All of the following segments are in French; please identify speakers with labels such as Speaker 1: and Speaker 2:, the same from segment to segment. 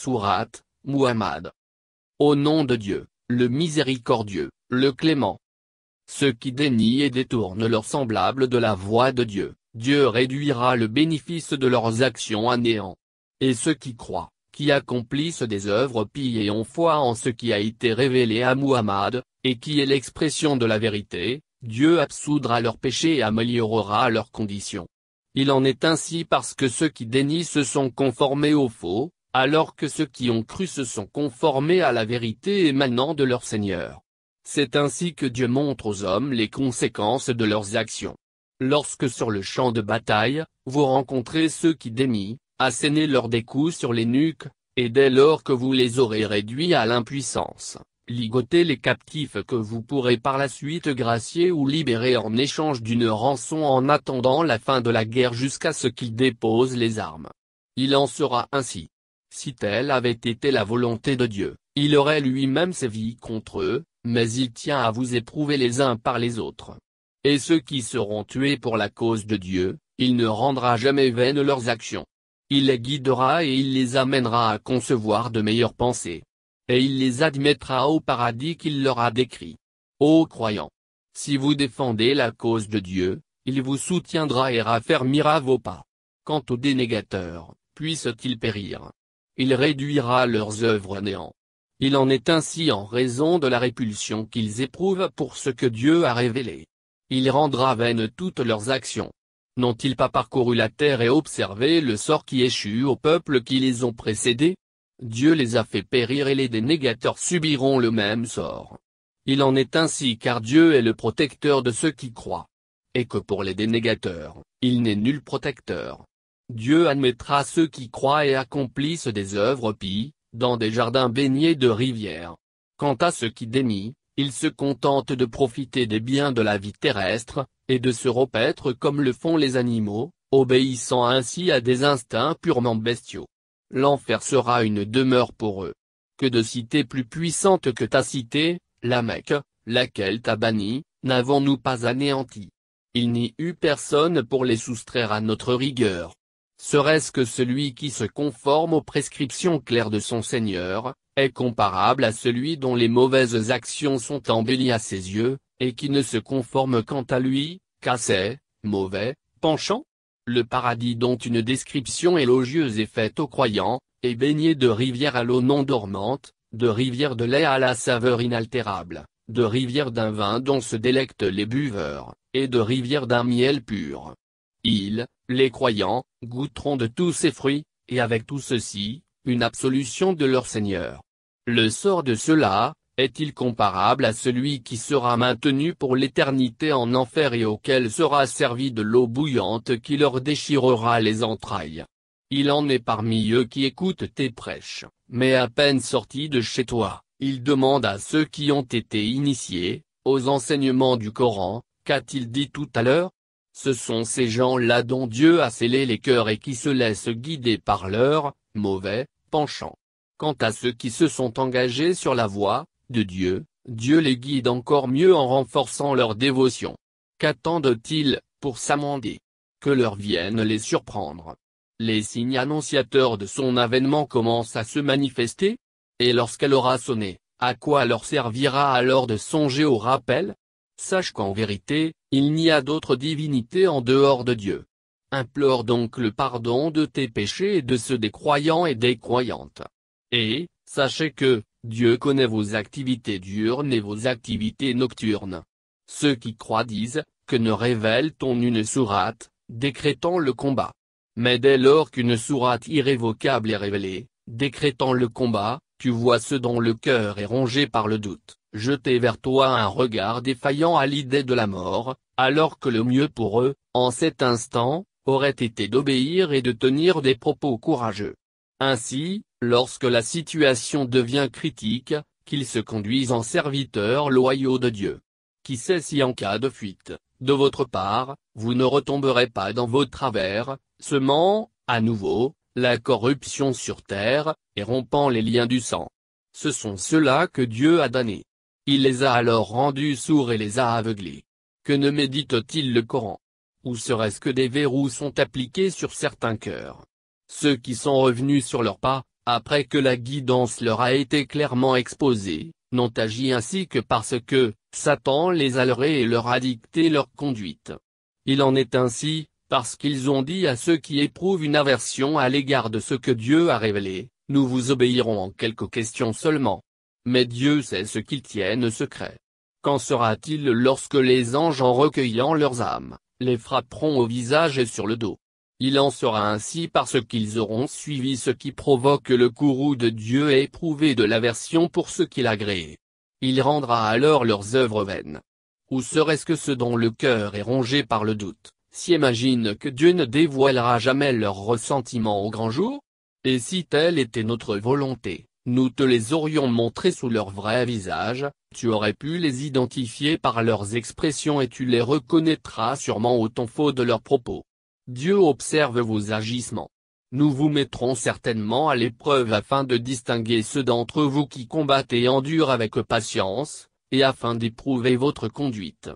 Speaker 1: Sourate, Muhammad. Au nom de Dieu, le miséricordieux, le clément. Ceux qui dénient et détournent leurs semblables de la voie de Dieu, Dieu réduira le bénéfice de leurs actions à néant. Et ceux qui croient, qui accomplissent des œuvres pieuses et ont foi en ce qui a été révélé à Muhammad, et qui est l'expression de la vérité, Dieu absoudra leurs péchés et améliorera leurs conditions. Il en est ainsi parce que ceux qui dénient se sont conformés aux faux, alors que ceux qui ont cru se sont conformés à la vérité émanant de leur Seigneur. C'est ainsi que Dieu montre aux hommes les conséquences de leurs actions. Lorsque sur le champ de bataille, vous rencontrez ceux qui dénient, assénez leurs des sur les nuques, et dès lors que vous les aurez réduits à l'impuissance, ligotez les captifs que vous pourrez par la suite gracier ou libérer en échange d'une rançon en attendant la fin de la guerre jusqu'à ce qu'ils déposent les armes. Il en sera ainsi. Si telle avait été la volonté de Dieu, il aurait lui-même sévi contre eux, mais il tient à vous éprouver les uns par les autres. Et ceux qui seront tués pour la cause de Dieu, il ne rendra jamais vaines leurs actions. Il les guidera et il les amènera à concevoir de meilleures pensées. Et il les admettra au paradis qu'il leur a décrit. Ô croyants! Si vous défendez la cause de Dieu, il vous soutiendra et raffermira vos pas. Quant aux dénégateurs, puissent-ils périr il réduira leurs œuvres à néant. Il en est ainsi en raison de la répulsion qu'ils éprouvent pour ce que Dieu a révélé. Il rendra vaines toutes leurs actions. N'ont-ils pas parcouru la terre et observé le sort qui échut aux peuples qui les ont précédés Dieu les a fait périr et les dénégateurs subiront le même sort. Il en est ainsi car Dieu est le protecteur de ceux qui croient. Et que pour les dénégateurs, il n'est nul protecteur. Dieu admettra ceux qui croient et accomplissent des œuvres pies, dans des jardins baignés de rivières. Quant à ceux qui dénient, ils se contentent de profiter des biens de la vie terrestre, et de se repaître comme le font les animaux, obéissant ainsi à des instincts purement bestiaux. L'enfer sera une demeure pour eux. Que de cités plus puissantes que ta cité, la Mecque, laquelle t'a banni, n'avons-nous pas anéanti Il n'y eut personne pour les soustraire à notre rigueur serait-ce que celui qui se conforme aux prescriptions claires de son Seigneur, est comparable à celui dont les mauvaises actions sont embellies à ses yeux, et qui ne se conforme quant à lui, qu'à ses mauvais penchants. Le paradis dont une description élogieuse est faite aux croyants, est baigné de rivières à l'eau non dormante, de rivières de lait à la saveur inaltérable, de rivières d'un vin dont se délectent les buveurs, et de rivières d'un miel pur. Ils, les croyants, goûteront de tous ces fruits, et avec tout ceci, une absolution de leur Seigneur. Le sort de cela, est-il comparable à celui qui sera maintenu pour l'éternité en enfer et auquel sera servi de l'eau bouillante qui leur déchirera les entrailles Il en est parmi eux qui écoutent tes prêches, mais à peine sortis de chez toi, ils demandent à ceux qui ont été initiés, aux enseignements du Coran, qu'a-t-il dit tout à l'heure ce sont ces gens-là dont Dieu a scellé les cœurs et qui se laissent guider par leur « mauvais » penchant. Quant à ceux qui se sont engagés sur la voie de Dieu, Dieu les guide encore mieux en renforçant leur dévotion. Qu'attendent-ils, pour s'amender Que leur viennent les surprendre. Les signes annonciateurs de son avènement commencent à se manifester Et lorsqu'elle aura sonné, à quoi leur servira alors de songer au rappel Sache qu'en vérité, il n'y a d'autre divinité en dehors de Dieu. Implore donc le pardon de tes péchés et de ceux des croyants et des croyantes. Et, sachez que, Dieu connaît vos activités diurnes et vos activités nocturnes. Ceux qui croient disent, que ne révèle-t-on une sourate, décrétant le combat. Mais dès lors qu'une sourate irrévocable est révélée, décrétant le combat, tu vois ce dont le cœur est rongé par le doute jeter vers toi un regard défaillant à l'idée de la mort, alors que le mieux pour eux, en cet instant, aurait été d'obéir et de tenir des propos courageux. Ainsi, lorsque la situation devient critique, qu'ils se conduisent en serviteurs loyaux de Dieu. Qui sait si en cas de fuite, de votre part, vous ne retomberez pas dans vos travers, semant, à nouveau, la corruption sur terre, et rompant les liens du sang. Ce sont ceux-là que Dieu a damnés. Il les a alors rendus sourds et les a aveuglés. Que ne médite-t-il le Coran Ou serait-ce que des verrous sont appliqués sur certains cœurs Ceux qui sont revenus sur leurs pas, après que la guidance leur a été clairement exposée, n'ont agi ainsi que parce que, Satan les a leurrés et leur a dicté leur conduite. Il en est ainsi, parce qu'ils ont dit à ceux qui éprouvent une aversion à l'égard de ce que Dieu a révélé, nous vous obéirons en quelques questions seulement mais Dieu sait ce qu'ils tiennent secret. Qu'en sera-t-il lorsque les anges en recueillant leurs âmes, les frapperont au visage et sur le dos Il en sera ainsi parce qu'ils auront suivi ce qui provoque le courroux de Dieu et éprouvé de l'aversion pour ce qu'il gréé. Il rendra alors leurs œuvres vaines. Ou serait-ce que ceux dont le cœur est rongé par le doute, s'y imaginent que Dieu ne dévoilera jamais leurs ressentiments au grand jour Et si telle était notre volonté, nous te les aurions montrés sous leur vrai visage, tu aurais pu les identifier par leurs expressions et tu les reconnaîtras sûrement au ton faux de leurs propos. Dieu observe vos agissements. Nous vous mettrons certainement à l'épreuve afin de distinguer ceux d'entre vous qui combattent et endurent avec patience, et afin d'éprouver votre conduite.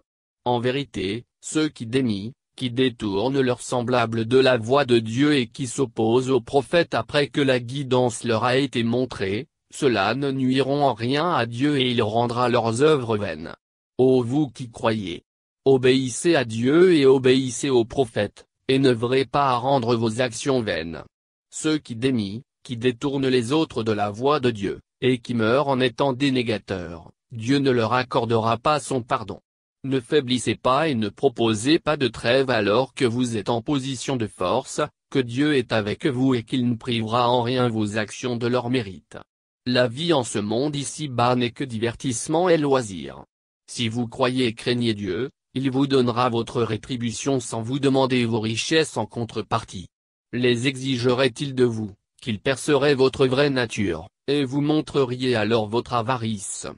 Speaker 1: En vérité, ceux qui dénient, qui détournent leurs semblables de la voie de Dieu et qui s'opposent aux prophètes après que la guidance leur a été montrée, cela ne nuiront en rien à Dieu et il rendra leurs œuvres vaines. Ô vous qui croyez, obéissez à Dieu et obéissez aux prophètes, et ne n'œuvrez pas à rendre vos actions vaines. Ceux qui dénient, qui détournent les autres de la voie de Dieu, et qui meurent en étant dénégateurs, Dieu ne leur accordera pas son pardon. Ne faiblissez pas et ne proposez pas de trêve alors que vous êtes en position de force, que Dieu est avec vous et qu'il ne privera en rien vos actions de leur mérite. La vie en ce monde ici-bas n'est que divertissement et loisir. Si vous croyez et craignez Dieu, il vous donnera votre rétribution sans vous demander vos richesses en contrepartie. Les exigerait-il de vous, qu'il percerait votre vraie nature, et vous montreriez alors votre avarice.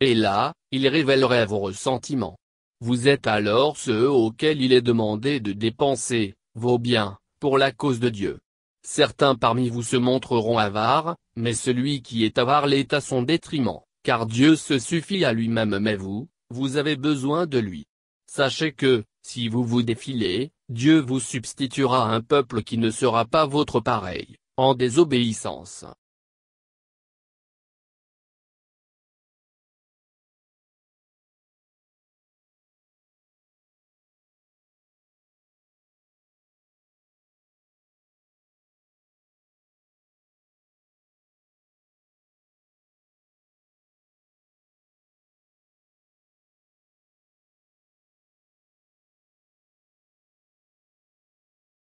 Speaker 1: Et là, il révélerait vos ressentiments. Vous êtes alors ceux auxquels il est demandé de dépenser, vos biens, pour la cause de Dieu. Certains parmi vous se montreront avares, mais celui qui est avare l'est à son détriment, car Dieu se suffit à lui-même mais vous, vous avez besoin de lui. Sachez que, si vous vous défilez, Dieu vous substituera un peuple qui ne sera pas votre pareil, en désobéissance.